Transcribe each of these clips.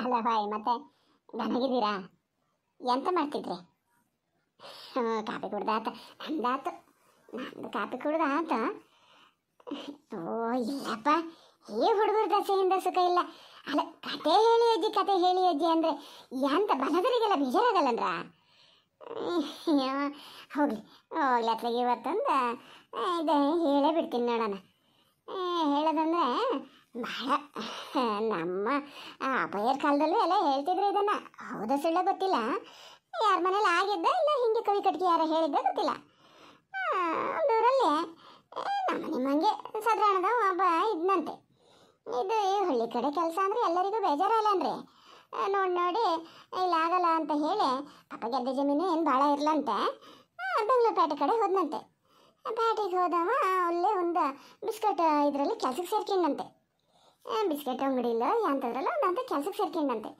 ಅಲ್ಲ ಬಾಯ್ ಮತ್ತೆ ಬಂದಿದ್ದೀರಾ ಎಂತ ಮಾಡ್ತಿದ್ರಿ ಹ್ಞೂ ಕಾಪಿ ಕುಡ್ದಾತ ನಂದಾತು ನಂದು ಕಾಪಿ ಕುಡ್ದಾತ ಓ ಇಲ್ಲಪ್ಪ ಈ ಹುಡುಗರ ದಸೆಯಿಂದ ಸುಖ ಇಲ್ಲ ಅಲ್ಲ ಕತೆ ಹೇಳಿ ಅಜ್ಜಿ ಕತೆ ಹೇಳಿ ಅಜ್ಜಿ ಅಂದ್ರೆ ಎಂತ ಬಲದರಿಗೆಲ್ಲ ಬೇಜಾರಾಗಲ್ಲಂದ್ರ ಹೋಗ್ಲಿ ಹೋಗ್ಲಿ ಅತ್ಲಗಿ ಇವತ್ತಂದ ಇದು ಹೇಳೇ ಬಿಡ್ತೀನಿ ನೋಡೋಣ ಹೇಳೋದಂದ್ರೆ ನಮ್ಮ ನಮ್ಮ ಅಪ್ಪಯ್ಯರ ಕಾಲದಲ್ಲೂ ಎಲ್ಲ ಹೇಳ್ತಿದ್ರು ಇದನ್ನು ಹೌದ ಸುಳ್ಳ ಗೊತ್ತಿಲ್ಲ ಯಾರ ಮನೇಲಿ ಆಗಿದ್ದ ಇಲ್ಲ ಹಿಂಗೆ ಕವಿ ಕಟ್ಟಿಗೆ ಯಾರು ಹೇಳಿದ್ದ ಗೊತ್ತಿಲ್ಲ ದೂರಲ್ಲಿ ನಮ್ಮ ನಿಮ್ಮಂಗೆ ಸಾಧಾರಣದ ಒಬ್ಬ ಇದ್ನಂತೆ ಇದು ಈ ಹಳ್ಳಿ ಕಡೆ ಕೆಲಸ ಅಂದರೆ ಎಲ್ಲರಿಗೂ ಬೇಜಾರಲ್ಲ ಅಂದರೆ ನೋಡಿ ನೋಡಿ ಇಲ್ಲ ಆಗಲ್ಲ ಅಂತ ಹೇಳಿ ಪಾಪ ಗೆದ್ದ ಜಮೀನು ಏನು ಭಾಳ ಇರಲಂತೆ ಬೆಂಗಳೂರು ಪೇಟೆ ಕಡೆ ಹೋದನಂತೆ ಪೇಟೆಗೆ ಹೋದವ ಅಲ್ಲೇ ಒಂದು ಬಿಸ್ಕಟ್ ಇದರಲ್ಲಿ ಕೆಲಸಕ್ಕೆ ಸೇರ್ಕೊಂಡಂತೆ ಬಿಸ್ಕೆಟ್ ಅಂಗಡಿ ಇಲ್ಲ ಅಂತದ್ರಲ್ಲ ಅದಂತ ಕೆಲಸಕ್ಕೆ ಸೇರ್ಕೊಂಡಂತೆ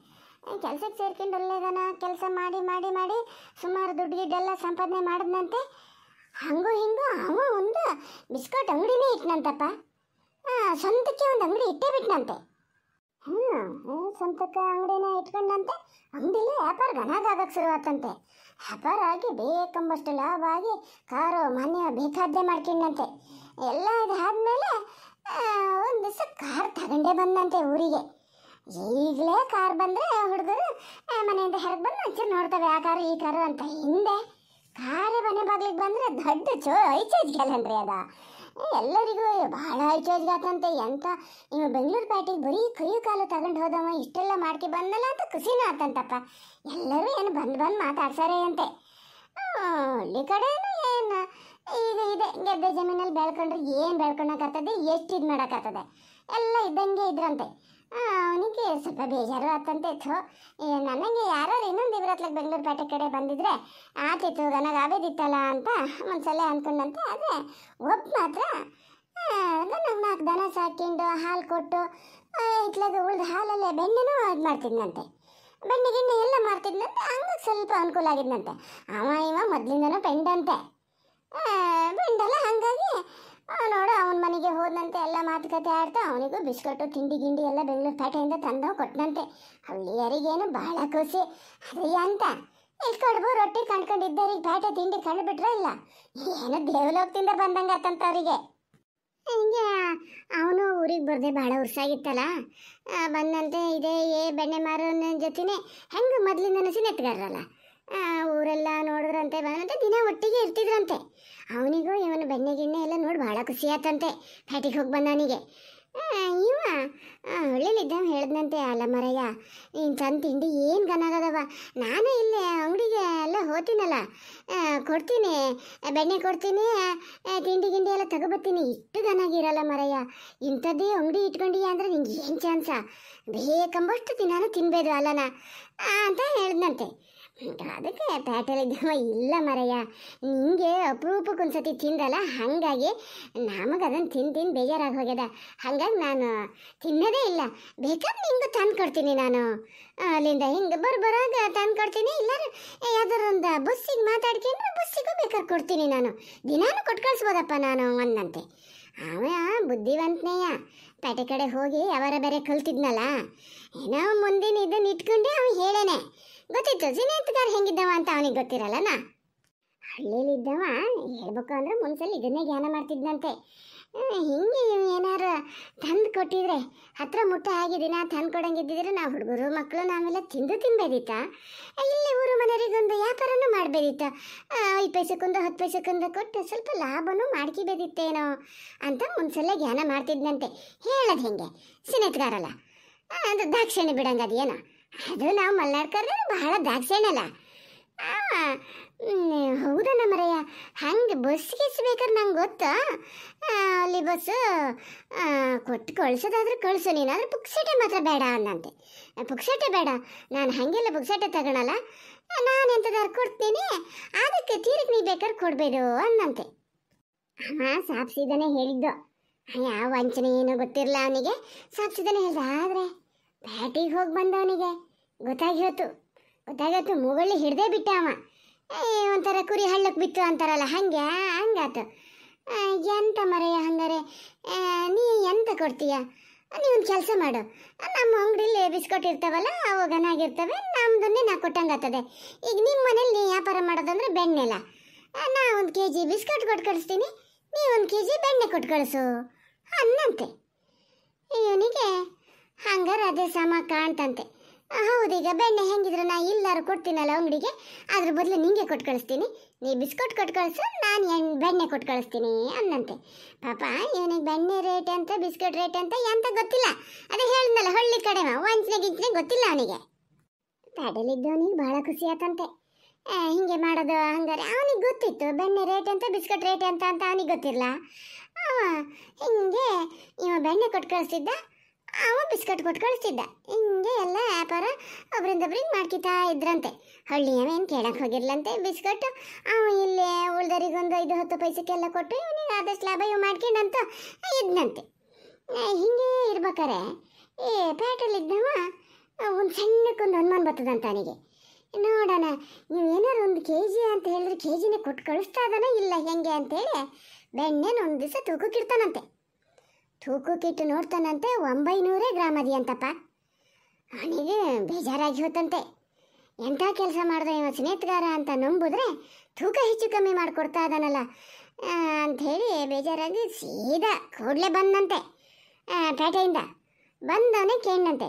ಕೆಲಸಕ್ಕೆ ಸೇರ್ಕೊಂಡು ಒಳ್ಳೆದನ ಕೆಲಸ ಮಾಡಿ ಮಾಡಿ ಮಾಡಿ ಸುಮಾರು ದುಡ್ಡು ಗಿಡ್ಡೆಲ್ಲ ಸಂಪಾದನೆ ಮಾಡಿದ್ನಂತೆ ಹಂಗೂ ಹಿಂಗೂ ಅವ ಒಂದು ಬಿಸ್ಕೆಟ್ ಅಂಗಡಿನೇ ಇಟ್ನಂತಪ್ಪ ಸ್ವಂತಕ್ಕೆ ಒಂದು ಅಂಗಡಿ ಇಟ್ಟೇ ಬಿಟ್ನಂತೆ ಹ್ಞೂ ಸ್ವಂತಕ್ಕೆ ಅಂಗಡಿನ ಇಟ್ಕೊಂಡಂತೆ ಅಂಗಡಿಲಿ ವ್ಯಾಪಾರ ಘನದಾಗಕ್ಕೆ ಶುರುವಾತಂತೆ ವ್ಯಾಪಾರ ಆಗಿ ಬೇಕಂಬಷ್ಟು ಲಾಭ ಆಗಿ ಕಾರು ಮನೆ ಬೇಕಾದ್ದೇ ಮಾಡ್ಕೊಂಡಂತೆ ಎಲ್ಲ ಇದಾದ್ಮೇಲೆ ಒಂದು ದಿವಸ ಕಾರ್ ತಗೊಂಡೇ ಬಂದಂತೆ ಊರಿಗೆ ಈಗಲೇ ಕಾರ್ ಬಂದರೆ ಹುಡುಗರು ಮನೆಯಿಂದ ಹೊರಗೆ ಬಂದು ಒಂಚೂರು ನೋಡ್ತವೆ ಆ ಕಾರು ಈ ಕಾರು ಅಂತ ಹಿಂದೆ ಕಾರು ಮನೆ ಬಾಗಿಲಿಗೆ ಬಂದರೆ ದೊಡ್ಡ ಚೋ ಗ್ಯಾಲನ್ರಿ ಅದ ಎಲ್ಲರಿಗೂ ಭಾಳ ಆತಂತೆ ಎಂತ ನೀವು ಬೆಂಗಳೂರು ಪ್ಯಾಟಿಗೆ ಬರೀ ಕೈ ಕಾಲು ತಗೊಂಡು ಹೋದವ ಇಷ್ಟೆಲ್ಲ ಮಾಡ್ಕೆ ಬಂದಲ್ಲ ಅಂತ ಖುಷಿನೂ ಆತಂತಪ್ಪ ಎಲ್ಲರೂ ಏನು ಬಂದು ಬಂದು ಮಾತಾಡ್ಸಾರೆ ಅಂತೆ ಹಳ್ಳಿ ಕಡೆ ಈಗ ಇದೆ ಗದ್ದೆ ಜಮೀನಲ್ಲಿ ಬೆಳ್ಕೊಂಡ್ರೆ ಏನು ಬೆಳ್ಕೊಳಕತ್ತದೆ ಎಷ್ಟು ಇದು ಆಗ್ತದೆ ಎಲ್ಲ ಇದ್ದಂಗೆ ಇದ್ರಂತೆ ಅವನಿಗೆ ಸ್ವಲ್ಪ ಬೇಜಾರು ಆತಂತೆ ಥೋ ನನಗೆ ಯಾರೋ ಇನ್ನೊಂದು ಇವ್ರ ಬೆಂಗಳೂರು ಪೇಟೆ ಕಡೆ ಬಂದಿದ್ರೆ ಆತಿತ್ತು ನನಗೆ ಆಬೇದಿತ್ತಲ್ಲ ಅಂತ ಒಂದ್ಸಲ ಅಂದ್ಕೊಂಡಂತೆ ಆದರೆ ಒಬ್ಬ ಮಾತ್ರ ನನಗೆ ನಾಲ್ಕು ದನ ಸಾಕಿಂಡು ಹಾಲು ಕೊಟ್ಟು ಇತ್ಲಾಗ ಉಳಿದು ಹಾಲಲ್ಲೇ ಬೆಣ್ಣೆನೂ ಇದು ಮಾಡ್ತಿದ್ನಂತೆ ಬೆಣ್ಣೆ ಎಲ್ಲ ಮಾಡ್ತಿದ್ನಂತೆ ಹಂಗೆ ಸ್ವಲ್ಪ ಅನುಕೂಲ ಆಗಿದ್ನಂತೆ ಅವ ಇವ ಮೊದಲಿಂದನೂ ಪೆಂಡಂತೆ ಬಂದಲ್ಲ ಹಾಗಾಗಿ ನೋಡು ಅವನ ಮನೆಗೆ ಹೋದಂತೆ ಎಲ್ಲ ಮಾತುಕತೆ ಆಡ್ತಾ ಅವನಿಗೂ ಬಿಸ್ಕಟ್ಟು ತಿಂಡಿ ಗಿಂಡಿ ಎಲ್ಲ ಬೆಂಗಳೂರು ಪೇಟೆಯಿಂದ ತಂದವ್ ಕೊಟ್ಟನಂತೆ ಹಳ್ಳಿಯರಿಗೇನು ಬಹಳ ಖುಷಿ ಅದೇ ಅಂತ ಇಲ್ಲಿ ರೊಟ್ಟಿ ಕಣ್ಕೊಂಡಿದ್ದವ್ರಿಗೆ ಪೇಟೆ ತಿಂಡಿ ಕಂಡು ಇಲ್ಲ ಏನೋ ದೇವಲೋಕದಿಂದ ಬಂದಂಗೆ ಆತಂತ ಅವರಿಗೆ ಹಿಂಗೆ ಅವನು ಊರಿಗೆ ಬರದೆ ಭಾಳ ಉರ್ಸಾಗಿತ್ತಲ್ಲ ಬಂದಂತೆ ಇದೇ ಏ ಬೆಣ್ಣೆ ಮಾರೋನ ಜೊತೆನೆ ಹೆಂಗೆ ಮೊದಲಿಂದನೂ ನೆಟ್ಗಾರಲ್ಲ ಊರೆಲ್ಲ ನೋಡಿದ್ರಂತೆ ಬಂದಂತೆ ದಿನ ಒಟ್ಟಿಗೆ ಇರ್ತಿದ್ರಂತೆ ಎಣ್ಣೆ ಗಿಣ್ಣೆ ಎಲ್ಲ ನೋಡಿ ಭಾಳ ಖುಷಿ ಆತಂತೆ ಫ್ಯಾಟಿಗೆ ಹೋಗಿ ಬಂದವನಿಗೆ ಇವ ಒಳ್ಳೇಲಿದ್ದಾವ ಹೇಳ್ದಂತೆ ಅಲ್ಲ ಮರಯ್ಯ ಇನ್ನು ಚಂದ ತಿಂಡಿ ಏನು ಗನಾಗದವ ನಾನು ಇಲ್ಲಿ ಅಂಗಡಿಗೆ ಎಲ್ಲ ಹೋತೀನಲ್ಲ ಕೊಡ್ತೀನಿ ಬೆಣ್ಣೆ ಕೊಡ್ತೀನಿ ತಿಂಡಿ ಗಿಂಡಿ ಎಲ್ಲ ತಗೊಬರ್ತೀನಿ ಇಷ್ಟು ಗನಾಗಿರಲ್ಲ ಮರಯ್ಯ ಇಂಥದ್ದೇ ಅಂಗಡಿ ಇಟ್ಕೊಂಡಿ ಅಂದರೆ ನಿಂಗೆ ಏನು ಚಾನ್ಸ ಬೇಕಂಬಷ್ಟು ದಿನಾನು ತಿನ್ಬೇದು ಅಲ್ಲನ ಅಂತ ಹೇಳ್ದಂತೆ ಅದಕ್ಕೆ ಪ್ಯಾಟೆಲಿದ್ದವ ಇಲ್ಲ ಮರಯ್ಯ ನಿಂಗೆ ಅಪರೂಪಕ್ಕೊಂದ್ಸತಿ ತಿಂದಲ್ಲ ಹಾಗಾಗಿ ನಮಗೆ ಅದನ್ನು ತಿಂದು ತಿಂದು ಬೇಜಾರಾಗಿ ಹೋಗ್ಯದ ಹಾಗಾಗಿ ನಾನು ತಿನ್ನೋದೇ ಇಲ್ಲ ಬೇಕಾದ್ರೆ ನಿಂಗೆ ತಂದು ಕೊಡ್ತೀನಿ ನಾನು ಅಲ್ಲಿಂದ ಹಿಂಗೆ ಬರ್ಬರಾಗ ತಂದು ಕೊಡ್ತೀನಿ ಇಲ್ಲಾರೆ ಯಾವ್ದಾರೊಂದು ಬಸ್ಸಿಗೆ ಮಾತಾಡ್ಕೊಂಡ್ರೆ ಬಸ್ಸಿಗೂ ಬೇಕಾದ್ರೆ ಕೊಡ್ತೀನಿ ನಾನು ದಿನಾನು ಕೊಟ್ಟು ಕಳಿಸ್ಬೋದಪ್ಪ ನಾನು ಅಂದಂತೆ ಅವ ಬುದ್ಧಿವಂತನೇಯ ಪೇಟೆ ಕಡೆ ಹೋಗಿ ಅವರ ಬೇರೆ ಕಲ್ತಿದ್ನಲ್ಲ ಏನೋ ಮುಂದಿನ ಇದನ್ನು ಇಟ್ಕೊಂಡೆ ಅವನು ಹೇಳೇನೆ ಗೊತ್ತಿತ್ತು ಜಿನೇತ್ಗಾರ್ ಹೆಂಗಿದ್ದವ ಅಂತ ಅವನಿಗೆ ಗೊತ್ತಿರಲ್ಲ ಇದ್ದವ ಹೇಳ್ಬೇಕು ಅಂದ್ರೆ ಮುನ್ಸಲ್ಲಿ ಇದನ್ನೇ ಧ್ಯಾನ ಮಾಡ್ತಿದ್ನಂತೆ ಹಿಂಗೆ ಏನಾರು ತಂದು ಕೊಟ್ಟಿದ್ರೆ ಹತ್ರ ಮುಟ್ಟ ಹಾಗೆ ದಿನ ತಂದು ಕೊಡಂಗಿದ್ದಿದ್ರೆ ನಾವು ಹುಡುಗರು ಮಕ್ಕಳು ನಾವೆಲ್ಲ ತಿಂದು ತಿನ್ಬೇದಿತ್ತ ಇಲ್ಲಿ ಊರು ಮನೆಯವರಿಗೊಂದು ವ್ಯಾಪಾರನೂ ಮಾಡ್ಬೇದಿತ್ತ ಐದು ಪೈಸಕ್ಕೊಂದು ಹತ್ತು ಪೈಸಕ್ಕೊಂದು ಕೊಟ್ಟು ಸ್ವಲ್ಪ ಲಾಭನೂ ಮಾಡ್ಕಿಬೇದಿತ್ತೇನೋ ಅಂತ ಮುನ್ಸಲ್ಲೇ ಧ್ಯಾನ ಮಾಡ್ತಿದ್ನಂತೆ ಹೇಳೋದು ಹೆಂಗೆ ಸಿನೆತ್ಗಾರಲ್ಲ ಅದು ದಾಕ್ಷಿಣ್ಯ ಬಿಡಂಗದು ಏನೋ ಅದು ನಾವು ಮಲ್ನಾಡ್ಕರ್ ಬಹಳ ದಾಕ್ಷಣ್ಯಲ್ಲ ಹೌದಾ ನಮ್ಮರಯ್ಯ ಹಂಗೆ ಬಸ್ ಗಿಸ್ಬೇಕಾದ್ರೆ ನಂಗೆ ಗೊತ್ತು ಅಲ್ಲಿ ಬಸ್ಸು ಕೊಟ್ಟು ಕಳ್ಸೋದಾದ್ರೆ ಕಳಿಸು ನೀನು ಆದರೆ ಮಾತ್ರ ಬೇಡ ಅಂದಂತೆ ಪುಕ್ಸಟ್ಟೆ ಬೇಡ ನಾನು ಹಾಗೆಲ್ಲ ಪುಕ್ಸಟ್ಟೆ ತಗೊಳಲ್ಲ ನಾನು ಎಂಥದಾರು ಕೊಡ್ತೀನಿ ಅದಕ್ಕೆ ತೀರಕ್ಕೆ ನೀ ಬೇಕಾದ್ರೆ ಕೊಡಬೇಡು ಅಂದಂತೆ ಹಾಂ ಸಾಪ್ಸಿದಾನೆ ಹೇಳಿದ್ದು ಯಾವ ವಂಚನೆ ಏನು ಗೊತ್ತಿರಲ್ಲ ಅವನಿಗೆ ಸಾಪ್ಸಿದಾನೆ ಹೇಳಿದ ಆದರೆ ಪ್ಯಾಟಿಗೆ ಹೋಗಿ ಬಂದವನಿಗೆ ಗೊತ್ತಾಗಿ ಹೋತು ಗೊತ್ತಾಗಿ ಹೋತು ಹಿಡ್ದೇ ಬಿಟ್ಟ ಅವ ಒಂಥರ ಕುರಿ ಹಳ್ಳಕ್ಕೆ ಬಿತ್ತು ಅಂತಾರಲ್ಲ ಹಂಗೆ ಹಂಗಾತು ಎಂತ ಮರೆಯ ಹಂಗಾರೆ ನೀ ಎಂತ ಕೊಡ್ತೀಯ ಒಂದು ಕೆಲಸ ಮಾಡು ನಮ್ಮ ಅಂಗಡಿಯಲ್ಲಿ ಬಿಸ್ಕೊಟ್ ಇರ್ತಾವಲ್ಲ ಅವು ಘನಾಗಿರ್ತವೆ ನಮ್ದನ್ನೇ ನಾ ಕೊಟ್ಟಂಗಾಗ್ತದೆ ಈಗ ನಿಮ್ಮ ಮನೇಲಿ ನೀ ವ್ಯಾಪಾರ ಮಾಡೋದಂದ್ರೆ ಬೆಣ್ಣೆಲ್ಲ ನಾ ಒಂದು ಕೆ ಜಿ ಬಿಸ್ಕಟ್ ಕೊಟ್ಟು ಕಳಿಸ್ತೀನಿ ಒಂದು ಕೆ ಜಿ ಬೆಣ್ಣೆ ಕೊಟ್ಟು ಕಳಿಸು ಅನ್ನಂತೆ ಇವನಿಗೆ ಹಂಗಾರೆ ಅದೇ ಸಮ ಕಾಣ್ತಂತೆ ಹೌದೀಗ ಬೆಣ್ಣೆ ಹೆಂಗಿದ್ರೆ ನಾ ಎಲ್ಲರೂ ಕೊಡ್ತೀನಲ್ಲ ಅಂಗಡಿಗೆ ಅದ್ರ ಬದಲು ನಿಂಗೆ ಕೊಟ್ಟು ಕಳಿಸ್ತೀನಿ ನೀ ಬಿಸ್ಕೊಟ್ ಕೊಟ್ಟು ಕಳಿಸು ನಾನು ಹೆಂಗೆ ಬೆಣ್ಣೆ ಕೊಟ್ಟು ಕಳಿಸ್ತೀನಿ ಅನ್ನಂತೆ ಪಾಪ ಇವನಿಗೆ ಬೆಣ್ಣೆ ರೇಟ್ ಅಂತ ಬಿಸ್ಕೆಟ್ ರೇಟ್ ಅಂತ ಎಂತ ಗೊತ್ತಿಲ್ಲ ಅದೇ ಹೇಳಿದ್ನಲ್ಲ ಹಳ್ಳಿ ಕಡೆ ವಂಚನೆ ಗಿಂಚನೆ ಗೊತ್ತಿಲ್ಲ ಅವನಿಗೆ ಪ್ಯಾಡಲಿದ್ದವನಿಗೆ ಭಾಳ ಖುಷಿ ಆತಂತೆ ಹೀಗೆ ಮಾಡೋದು ಹಂಗಾರೆ ಅವನಿಗೆ ಗೊತ್ತಿತ್ತು ಬೆಣ್ಣೆ ರೇಟ್ ಅಂತ ಬಿಸ್ಕಟ್ ರೇಟ್ ಅಂತ ಅಂತ ಅವನಿಗೆ ಗೊತ್ತಿರಲ್ಲ ಹಿಂಗೆ ಇವ ಬೆಣ್ಣೆ ಕೊಟ್ಟು ಕಳಿಸ್ತಿದ್ದ ಅವ ಬಿಸ್ಕಟ್ ಕೊಟ್ಟು ಕಳಿಸ್ತಿದ್ದ ಹಿಂಗೆ ಎಲ್ಲ ವ್ಯಾಪಾರ ಒಬ್ರಿಂದ ಮಾಡ್ಕಿತಾ ಇದ್ರಂತೆ ಹಳ್ಳಿಯವೇನು ಕೇಳಕ್ಕೆ ಹೋಗಿರ್ಲಂತೆ ಬಿಸ್ಕಟ್ ಅವ ಇಲ್ಲಿ ಉಳ್ದರಿಗೊಂದು ಐದು ಹತ್ತು ಪೈಸಕ್ಕೆಲ್ಲ ಕೊಟ್ಟು ಇವನಿಗೆ ಆದಷ್ಟು ಲಾಭ ಇವು ಮಾಡ್ಕೊಂಡಂತ ಇದ್ನಂತೆ ಹಿಂಗೆ ಇರ್ಬೇಕಾರೆ ಏ ಪ್ಯಾಟಲ್ಲಿದ್ದವ ಒಂದು ಸಣ್ಣಕ್ಕೊಂದು ಅನುಮಾನ ಬರ್ತದಂತ ಅವನಿಗೆ ನೋಡೋಣ ನೀವು ಏನಾರು ಒಂದು ಕೆ ಜಿ ಅಂತ ಹೇಳಿದ್ರೆ ಕೆ ಜಿನೇ ಕೊಟ್ಟು ಕಳಿಸ್ತಾ ಇದ್ದಾನೆ ಇಲ್ಲ ಹೆಂಗೆ ಅಂತೇಳಿ ಬೆಣ್ಣೆನ ಒಂದು ದಿವಸ ಇರ್ತಾನಂತೆ ಕಿಟ್ಟು ನೋಡ್ತಾನಂತೆ ಒಂಬೈನೂರೇ ಗ್ರಾಮ್ ಅಂತಪ್ಪ ಅವನಿಗೆ ಬೇಜಾರಾಗಿ ಹೋತಂತೆ ಎಂಥ ಕೆಲಸ ಮಾಡಿದ್ರೆ ಇವನು ಸ್ನೇಹಿತಗಾರ ಅಂತ ನಂಬಿದ್ರೆ ತೂಕ ಹೆಚ್ಚು ಕಮ್ಮಿ ಮಾಡಿಕೊಡ್ತಾ ಇದ್ದಾನಲ್ಲ ಅಂಥೇಳಿ ಬೇಜಾರಾಗಿ ಸೀದಾ ಕೂಡಲೇ ಬಂದಂತೆ ಪೇಟೆಯಿಂದ ಬಂದವನೇ ಕೇಳಿದಂತೆ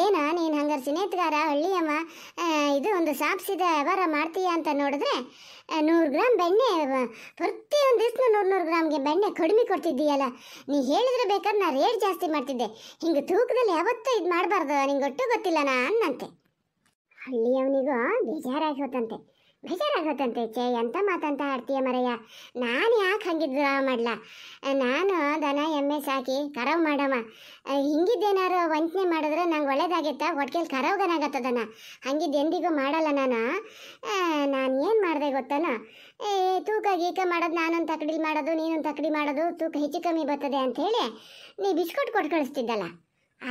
ಏನ ನೀನು ಹಂಗಾರೆ ಸಿನೇತ್ಗಾರ ಹಳ್ಳಿಯಮ್ಮ ಇದು ಒಂದು ಸಾಪ್ಸಿದ ವ್ಯವಹಾರ ಮಾಡ್ತೀಯ ಅಂತ ನೋಡಿದ್ರೆ ನೂರು ಗ್ರಾಮ್ ಬೆಣ್ಣೆ ಪ್ರತಿಯೊಂದು ದಿವಸ ನೂರು ನೂರು ಗ್ರಾಮ್ಗೆ ಬೆಣ್ಣೆ ಕಡಿಮೆ ಕೊಡ್ತಿದ್ದೀಯಲ್ಲ ನೀ ಹೇಳಿದ್ರೆ ಬೇಕಾದ್ರೆ ನಾ ರೇಟ್ ಜಾಸ್ತಿ ಮಾಡ್ತಿದ್ದೆ ಹಿಂಗೆ ತೂಕದಲ್ಲಿ ಯಾವತ್ತೂ ಇದು ಮಾಡಬಾರ್ದು ನಿಂಗೆ ಒಟ್ಟು ಗೊತ್ತಿಲ್ಲ ನಾ ಅನ್ನಂತೆ ಹಳ್ಳಿಯವನಿಗೂ ಬೇಜಾರಾಗಿ ಹೋತಂತೆ ಬೇಜಾರಾಗತ್ತಂತೆ ಚೇ ಎಂಥ ಮಾತಂತ ಆಡ್ತೀಯ ಮರಯ್ಯ ನಾನು ಯಾಕೆ ಡ್ರಾ ಮಾಡ್ಲ ನಾನು ದನ ಎಮ್ಮೆ ಸಾಕಿ ಕರಾವ್ ಮಾಡಮ್ಮ ಹಿಂಗಿದ್ದೇನಾರು ವಂಚನೆ ಮಾಡಿದ್ರೆ ನಂಗೆ ಒಳ್ಳೇದಾಗಿತ್ತ ಒಟ್ಕೆಲ್ ದನ ಹಂಗಿದ್ದು ಎಂದಿಗೂ ಮಾಡಲ್ಲ ನಾನು ನಾನು ಏನು ಮಾಡಿದೆ ಗೊತ್ತನ ಏ ತೂಕ ಗೀಕ ಮಾಡೋದು ನಾನೊಂದು ತಕಡಿ ಮಾಡೋದು ನೀನೊಂದು ತಕಡಿ ಮಾಡೋದು ತೂಕ ಹೆಚ್ಚು ಕಮ್ಮಿ ಬರ್ತದೆ ಅಂಥೇಳಿ ನೀ ಬಿಸ್ಕೊಟ್ ಕೊಟ್ಟು ಕಳಿಸ್ತಿದ್ದಲ್ಲ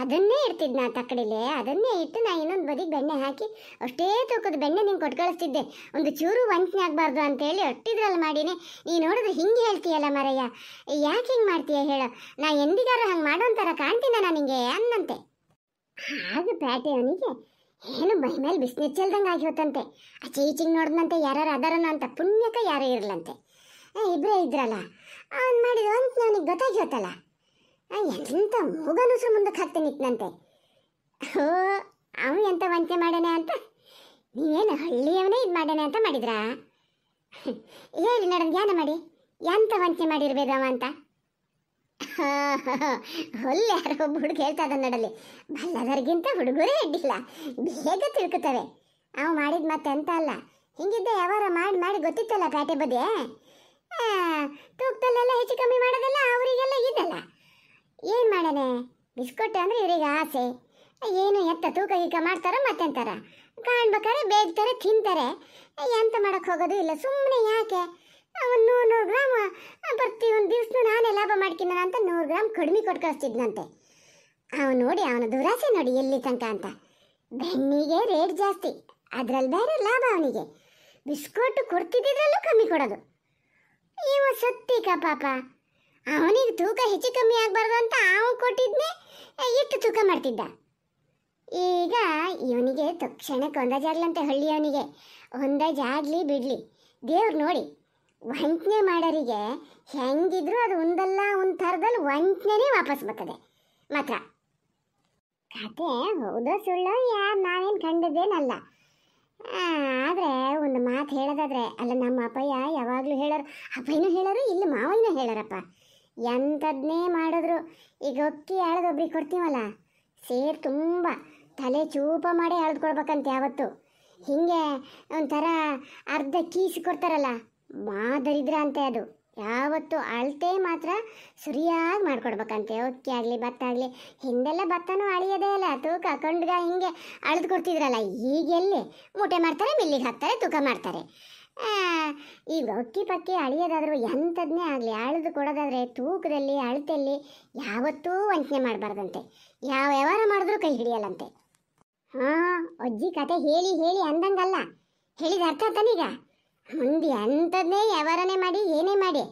ಅದನ್ನೇ ಇಡ್ತಿದ್ದೆ ನಾ ತಕ್ಕಡಿಲೆ ಅದನ್ನೇ ಇಟ್ಟು ನಾ ಇನ್ನೊಂದು ಬದಿಗೆ ಬೆಣ್ಣೆ ಹಾಕಿ ಅಷ್ಟೇ ತೂಕದ ಬೆಣ್ಣೆ ನಿಂಗೆ ಕೊಟ್ಟು ಕಳಿಸ್ತಿದ್ದೆ ಒಂದು ಚೂರು ವಂಚನೆ ಆಗಬಾರ್ದು ಅಂತೇಳಿ ಅಷ್ಟಿದ್ರಲ್ಲಿ ಮಾಡೀನಿ ನೀ ನೋಡಿದ್ರೆ ಹಿಂಗೆ ಹೇಳ್ತೀಯಲ್ಲ ಮರಯ್ಯ ಯಾಕೆ ಹಿಂಗೆ ಮಾಡ್ತೀಯ ಹೇಳು ನಾ ಎಂದಿಗಾರು ಹಂಗೆ ಮಾಡೋ ಒಂಥರ ಕಾಣ್ತೀನ ನಾನು ನಿಂಗೆ ಅನ್ನಂತೆ ಹಾಗೆ ಪ್ಯಾಟೆ ಅವನಿಗೆ ಏನು ಮೈಮೇಲೆ ಮೇಲೆ ಆಗಿ ಹೋತಂತೆ ಆಚೆ ಚೀಚಿಂಗ್ ನೋಡಿದಂತೆ ಯಾರು ಅದಾರನೋ ಅಂತ ಪುಣ್ಯಕ್ಕೆ ಯಾರೂ ಇರಲಂತೆ ಇಬ್ಬರೇ ಇದ್ರಲ್ಲ ಅವ್ನು ಮಾಡಿದ ಅಂತ ನನಗೆ ಗೊತ್ತಾಗಿ ಹೋತಲ್ಲ ಎಂತ ಸಹ ಮುಂದಕ್ಕೆ ಹಾಕ್ತೀನಿ ನಿಂತಂತೆ ಓ ಅವನು ಎಂತ ವಂಚನೆ ಮಾಡ್ಯಾನೆ ಅಂತ ನೀವೇನು ಹಳ್ಳಿಯವನೇ ಇದು ಮಾಡೋಣ ಅಂತ ಮಾಡಿದ್ರಾ ಹೇಳಿ ಮೇಡಮ್ ಧ್ಯಾನ ಮಾಡಿ ಎಂತ ವಂಚನೆ ಮಾಡಿರ್ಬೇಕು ಅವ ಅಂತ ಹೊಲ್ ಯಾರೋ ಒಬ್ಬ ಹುಡುಗ ಹೇಳ್ತಾ ಇದ್ದಾನೆ ನಡಲ್ಲಿ ಬಲ್ಲದರಿಗಿಂತ ಹುಡುಗರೇ ಇಡ್ಡಿಲ್ಲ ಬೇಗ ತಿಳ್ಕುತ್ತವೆ ಅವ ಮಾಡಿದ ಮತ್ತೆ ಅಂತ ಅಲ್ಲ ಹಿಂಗಿದ್ದೆ ಯಾವಾರ ಮಾಡಿ ಮಾಡಿ ಗೊತ್ತಿತ್ತಲ್ಲ ಪ್ಯಾಟೆ ಬಗ್ಗೆ ತೂಕದಲ್ಲೆಲ್ಲ ಹೆಚ್ಚು ಕಮ್ಮಿ ಮಾಡೋದಲ್ಲ ಅವರಿಗೆಲ್ಲ ಇದಲ್ಲ ಏನು ಮಾಡೋಣ ಬಿಸ್ಕೊಟ್ ಅಂದರೆ ಇವರಿಗೆ ಆಸೆ ಏನು ಎತ್ತ ತೂಕ ಗೀಕ ಮಾಡ್ತಾರೋ ಮತ್ತೆಂತಾರ ಕಾಣ್ಬೇಕಾದ್ರೆ ಬೇಜ್ತಾರೆ ತಿಂತಾರೆ ಎಂತ ಮಾಡೋಕ್ಕೆ ಹೋಗೋದು ಇಲ್ಲ ಸುಮ್ಮನೆ ಯಾಕೆ ಅವನು ನೂರು ನೂರು ಗ್ರಾಮ್ ಪ್ರತಿಯೊಂದು ಒಂದು ದಿವಸ ನಾನೇ ಲಾಭ ಮಾಡ್ಕಿನ ಅಂತ ನೂರು ಗ್ರಾಮ್ ಕಡಿಮೆ ಕೊಟ್ಟು ಕಳಿಸ್ತಿದ್ನಂತೆ ಅವನು ನೋಡಿ ಅವನ ದುರಾಸೆ ನೋಡಿ ಎಲ್ಲಿ ತನಕ ಅಂತ ಬೆನ್ನಿಗೆ ರೇಟ್ ಜಾಸ್ತಿ ಅದ್ರಲ್ಲಿ ಬೇರೆ ಲಾಭ ಅವನಿಗೆ ಬಿಸ್ಕೊಟ್ಟು ಕೊಡ್ತಿದ್ದಿದ್ರಲ್ಲೂ ಕಮ್ಮಿ ಕೊಡೋದು ಇವ ಸತ್ತಿಕ ಪಾಪ ಅವನಿಗೆ ತೂಕ ಹೆಚ್ಚು ಕಮ್ಮಿ ಆಗಬಾರ್ದು ಅಂತ ಅವನು ಕೊಟ್ಟಿದ್ನೆ ಇಟ್ಟು ತೂಕ ಮಾಡ್ತಿದ್ದ ಈಗ ಇವನಿಗೆ ತಕ್ಷಣಕ್ಕೆ ಅವನಿಗೆ ಹಳ್ಳಿಯವನಿಗೆ ಜಾಗ್ಲಿ ಬಿಡ್ಲಿ ದೇವ್ರು ನೋಡಿ ವಂಚನೆ ಮಾಡೋರಿಗೆ ಹೆಂಗಿದ್ರು ಅದು ಒಂದಲ್ಲ ಒಂದು ಥರದಲ್ಲಿ ವಂಚನೆ ವಾಪಸ್ ಬರ್ತದೆ ಮಾತ್ರ ಕತೆ ಹೌದೋ ಸುಳ್ಳು ಯಾರು ನಾವೇನು ಕಂಡದ್ದೇನಲ್ಲ ಆದರೆ ಒಂದು ಮಾತು ಹೇಳೋದಾದ್ರೆ ಅಲ್ಲ ನಮ್ಮ ಅಪ್ಪಯ್ಯ ಯಾವಾಗಲೂ ಹೇಳೋರು ಅಪ್ಪಯ್ಯನೂ ಹೇಳೋರು ಇಲ್ಲಿ ಮಾವಯ್ಯನೂ ಹೇಳೋರಪ್ಪ ಎಂಥದ್ನೇ ಮಾಡಿದ್ರು ಈಗ ಒಕ್ಕಿ ಎಳ್ದು ಕೊಡ್ತೀವಲ್ಲ ಸೇರು ತುಂಬ ತಲೆ ಚೂಪ ಮಾಡಿ ಎಳ್ದುಕೊಳ್ಬೇಕಂತ ಯಾವತ್ತು ಹೀಗೆ ಒಂಥರ ಅರ್ಧ ಕೀಸಿ ಕೊಡ್ತಾರಲ್ಲ ಮಾದರಿದ್ರ ಅಂತೆ ಅದು ಯಾವತ್ತು ಅಳತೆ ಮಾತ್ರ ಸರಿಯಾಗಿ ಮಾಡ್ಕೊಡ್ಬೇಕಂತೆ ಅಕ್ಕಿ ಆಗಲಿ ಭತ್ತ ಆಗಲಿ ಹಿಂದೆಲ್ಲ ಭತ್ತನೂ ಅಳಿಯೋದೇ ಇಲ್ಲ ತೂಕ ಕಂಡ್ಗ ಹಿಂಗೆ ಅಳ್ದು ಕೊಡ್ತಿದ್ರಲ್ಲ ಈಗೆಲ್ಲಿ ಮೂಟೆ ಮಾಡ್ತಾರೆ ಮಿಲ್ಲಿಗೆ ಹಾಕ್ತಾರೆ ತೂಕ ಮಾಡ್ತಾರೆ ಈ ಅಕ್ಕಿ ಪಕ್ಕಿ ಅಳಿಯೋದಾದರೂ ಎಂಥದನ್ನೇ ಆಗಲಿ ಅಳಿದು ಕೊಡೋದಾದರೆ ತೂಕದಲ್ಲಿ ಅಳತೆಯಲ್ಲಿ ಯಾವತ್ತೂ ವಂಚನೆ ಮಾಡಬಾರ್ದಂತೆ ಯಾವ ವ್ಯವಹಾರ ಮಾಡಿದ್ರೂ ಕೈ ಹಿಡಿಯಲ್ಲಂತೆ ಹಾಂ ಅಜ್ಜಿ ಕತೆ ಹೇಳಿ ಹೇಳಿ ಅಂದಂಗಲ್ಲ ಹೇಳಿದ ಅರ್ಥ ತನೀಗ ಮುಂದೆ ಅಂಥದ್ದೇ ವ್ಯವಹಾರನೇ ಮಾಡಿ ಏನೇ ಮಾಡಿ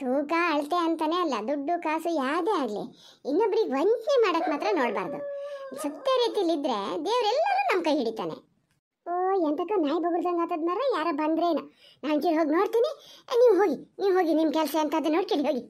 ತೂಕ ಅಳತೆ ಅಂತಲೇ ಅಲ್ಲ ದುಡ್ಡು ಕಾಸು ಯಾವುದೇ ಆಗಲಿ ಇನ್ನೊಬ್ರಿಗೆ ವಂಚನೆ ಮಾಡೋಕ್ಕೆ ಮಾತ್ರ ನೋಡಬಾರ್ದು ಸತ್ಯ ರೀತಿಯಲ್ಲಿದ್ದರೆ ದೇವರೆಲ್ಲರೂ ನಮ್ಮ ಕೈ ಹಿಡಿತಾನೆ ಓ ಎಂತಕ ನಾಯಿ ಬಗಳ್ದಂಗೆ ಮರ ಯಾರ ಬಂದ್ರೇನ ನಾನು ಹೋಗಿ ನೋಡ್ತೀನಿ ನೀವು ಹೋಗಿ ನೀವು ಹೋಗಿ ನಿಮ್ಮ ಕೆಲಸ ಎಂತ ನೋಡ್ಕೊಳ್ಳಿ ಹೋಗಿ